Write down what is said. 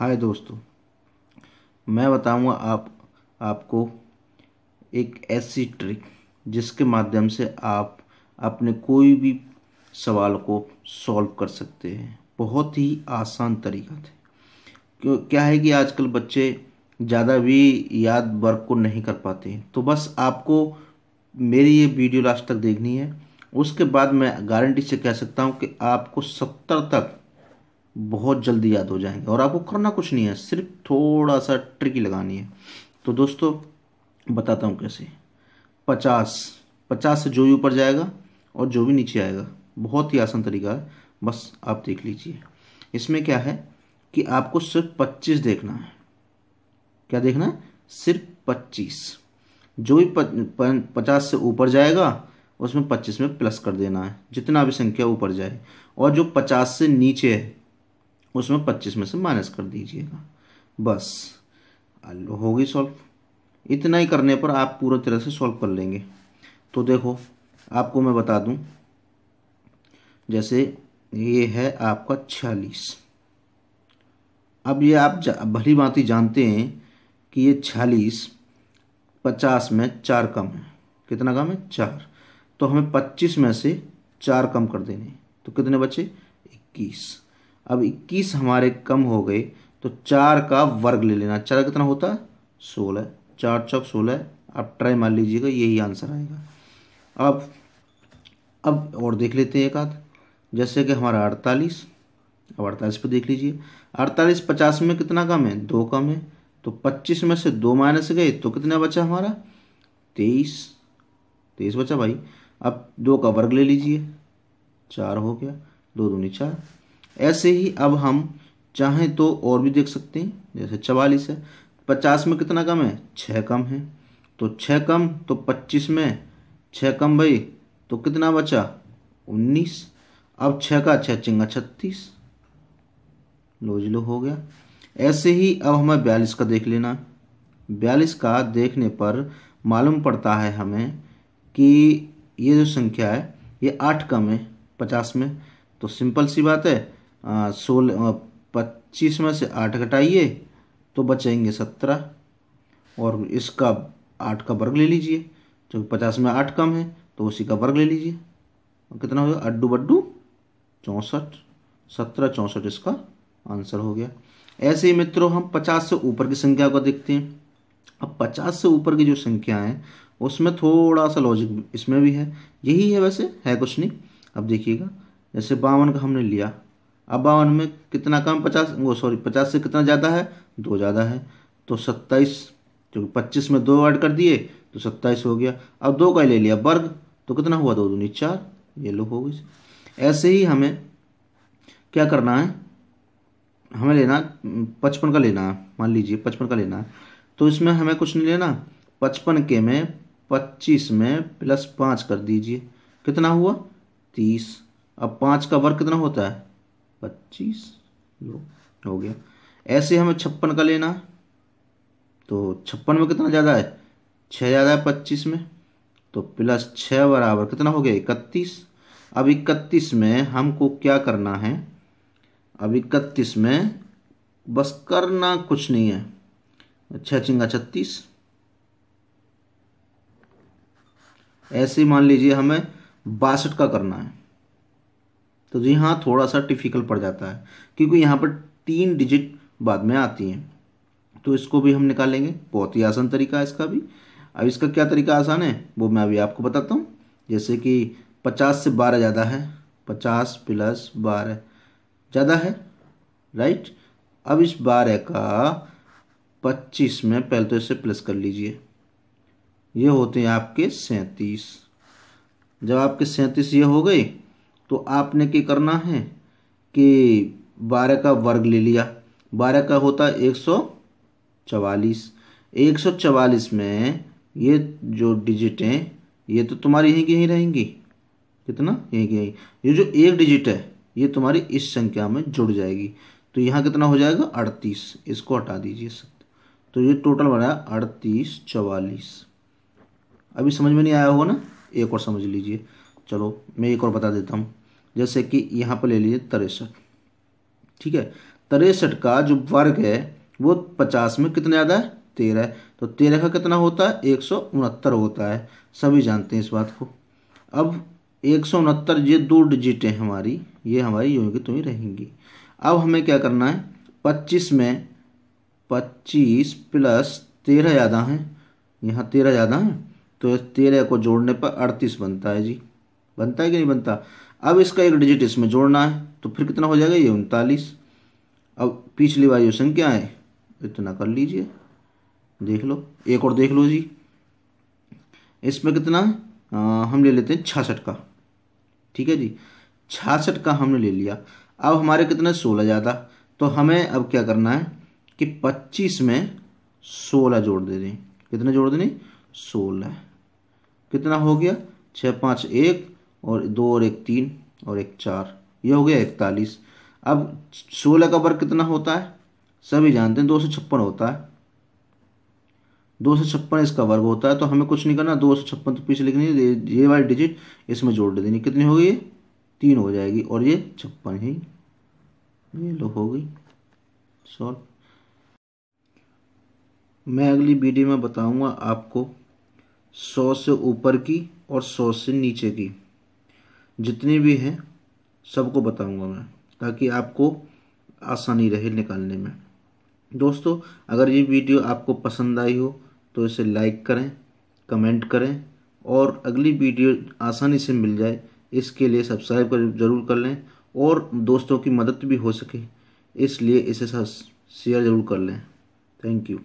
हाय दोस्तों मैं बताऊंगा आप आपको एक ऐसी ट्रिक जिसके माध्यम से आप अपने कोई भी सवाल को सॉल्व कर सकते हैं बहुत ही आसान तरीका थे क्यों क्या है कि आजकल बच्चे ज़्यादा भी याद वर्क को नहीं कर पाते हैं तो बस आपको मेरी ये वीडियो लास्ट तक देखनी है उसके बाद मैं गारंटी से कह सकता हूँ कि आपको सत्तर तक बहुत जल्दी याद हो जाएंगे और आपको करना कुछ नहीं है सिर्फ थोड़ा सा ट्रिक लगानी है तो दोस्तों बताता हूँ कैसे पचास पचास से जो भी ऊपर जाएगा और जो भी नीचे आएगा बहुत ही आसान तरीका है बस आप देख लीजिए इसमें क्या है कि आपको सिर्फ पच्चीस देखना है क्या देखना है सिर्फ पच्चीस जो भी पचास से ऊपर जाएगा उसमें पच्चीस में प्लस कर देना है जितना भी संख्या ऊपर जाए और जो पचास से नीचे है उसमें पच्चीस में से माइनस कर दीजिएगा बस हो गई सॉल्व इतना ही करने पर आप पूरा तरह से सॉल्व कर लेंगे तो देखो आपको मैं बता दूं जैसे ये है आपका छियालीस अब ये आप भली भांति जानते हैं कि ये छियालीस पचास में चार कम है कितना कम है चार तो हमें पच्चीस में से चार कम कर देने तो कितने बचे इक्कीस अब इक्कीस हमारे कम हो गए तो चार का वर्ग ले लेना चार कितना होता है सोलह चार चौक सोलह आप ट्राई मान लीजिएगा यही आंसर आएगा अब अब और देख लेते हैं एक आध जैसे कि हमारा अड़तालीस अब अड़तालीस पर देख लीजिए अड़तालीस पचास में कितना कम है दो कम है तो पच्चीस में से दो माइनस गए तो कितना बचा हमारा तेईस तेईस बचा भाई अब दो का वर्ग ले लीजिए चार हो गया दो दूनी चार ऐसे ही अब हम चाहें तो और भी देख सकते हैं जैसे चवालीस है पचास में कितना कम है छः कम है तो छः कम तो पच्चीस में छः कम भाई तो कितना बचा उन्नीस अब छः का छः चिंगा छत्तीस लो जी लो हो गया ऐसे ही अब हमें बयालीस का देख लेना बयालीस का देखने पर मालूम पड़ता है हमें कि ये जो संख्या है ये आठ कम है पचास में तो सिंपल सी बात है सोलह पच्चीस में से आठ घटाइए तो बचेंगे सत्रह और इसका आठ का वर्ग ले लीजिए जो पचास में आठ कम है तो उसी का वर्ग ले लीजिए कितना होगा अड्डू बड्डू चौंसठ सत्रह चौंसठ इसका आंसर हो गया ऐसे ही मित्रों हम पचास से ऊपर की संख्या को देखते हैं अब पचास से ऊपर की जो संख्या है उसमें थोड़ा सा लॉजिक इसमें भी है यही है वैसे है कुछ नहीं अब देखिएगा जैसे बावन का हमने लिया अब बावन में कितना कम पचास वो सॉरी पचास से कितना ज़्यादा है दो ज़्यादा है तो सत्ताईस जो पच्चीस में दो ऐड कर दिए तो सत्ताईस हो गया अब दो का ले लिया वर्ग तो कितना हुआ दो दूनी चार ये लोग हो गई ऐसे ही हमें क्या करना है हमें लेना पचपन का लेना है मान लीजिए पचपन का लेना है तो इसमें हमें कुछ नहीं लेना पचपन के में पच्चीस में प्लस पाँच कर दीजिए कितना हुआ तीस अब पाँच का वर्ग कितना होता है पच्चीस लो हो गया ऐसे हमें छप्पन का लेना है तो छप्पन में कितना ज़्यादा है छः ज़्यादा है पच्चीस में तो प्लस छः बराबर कितना हो गया इकतीस अब इकतीस में हमको क्या करना है अब इकतीस में बस करना कुछ नहीं है छः चिंगा छत्तीस ऐसे मान लीजिए हमें बासठ का करना है तो जी हाँ थोड़ा सा डिफ़िकल्ट पड़ जाता है क्योंकि यहाँ पर तीन डिजिट बाद में आती हैं तो इसको भी हम निकालेंगे बहुत ही आसान तरीका है इसका भी अब इसका क्या तरीका आसान है वो मैं अभी आपको बताता हूँ जैसे कि पचास से बारह ज़्यादा है पचास प्लस बारह ज़्यादा है राइट अब इस बारह का पच्चीस में पहले तो इसे प्लस कर लीजिए ये होते हैं आपके सैंतीस जब आपके सैंतीस ये हो गए तो आपने क्या करना है कि बारह का वर्ग ले लिया बारह का होता है एक सौ चवालीस एक सौ चवालीस में ये जो डिजिट हैं ये तो तुम्हारी यहीं की यहीं रहेंगी कितना यहीं की यहीं ये जो एक डिजिट है ये तुम्हारी इस संख्या में जुड़ जाएगी तो यहाँ कितना हो जाएगा अड़तीस इसको हटा दीजिए सत्य तो ये टोटल बनाया अड़तीस चवालीस अभी समझ में नहीं आया होगा ना एक और समझ लीजिए चलो मैं एक और बता देता हूँ जैसे कि यहाँ पर ले लीजिए तिरसठ ठीक है तिरसठ का जो वर्ग है वो पचास में कितना ज़्यादा है तेरह तो तेरह का कितना होता है एक सौ उनहत्तर होता है सभी जानते हैं इस बात को अब एक सौ उनहत्तर ये दो डिजिटें हमारी ये हमारी यूँ की तो ही रहेंगी अब हमें क्या करना है पच्चीस में पच्चीस प्लस तेरह ज़्यादा हैं यहाँ तेरह ज़्यादा हैं तो तेरह को जोड़ने पर अड़तीस बनता है जी बनता है कि नहीं बनता अब इसका एक डिजिट इसमें जोड़ना है तो फिर कितना हो जाएगा ये उनतालीस अब पिछली बार जो संख्या है इतना कर लीजिए देख लो एक और देख लो जी इसमें कितना आ, हम ले लेते हैं छासठ का ठीक है जी छासठ का हमने ले लिया अब हमारे कितने सोलह ज़्यादा तो हमें अब क्या करना है कि पच्चीस में सोलह जोड़ दे दें कितने जोड़ देने सोलह कितना हो गया छः पाँच एक और दो और एक तीन और एक चार ये हो गया इकतालीस अब सोलह का वर्ग कितना होता है सभी जानते हैं दो सौ छप्पन होता है दो सौ छप्पन इसका वर्ग होता है तो हमें कुछ नहीं करना दो सौ छप्पन तो पीछे लिखनी ये वाली डिजिट इसमें जोड़ देनी कितनी होगी ये तीन हो जाएगी और ये छप्पन ही ये लो हो गई सॉल्व मैं अगली वीडियो में बताऊंगा आपको सौ से ऊपर की और सौ से नीचे की जितने भी हैं सबको बताऊंगा मैं ताकि आपको आसानी रहे निकालने में दोस्तों अगर ये वीडियो आपको पसंद आई हो तो इसे लाइक करें कमेंट करें और अगली वीडियो आसानी से मिल जाए इसके लिए सब्सक्राइब कर जरूर कर लें और दोस्तों की मदद भी हो सके इसलिए इसे शेयर जरूर कर लें थैंक यू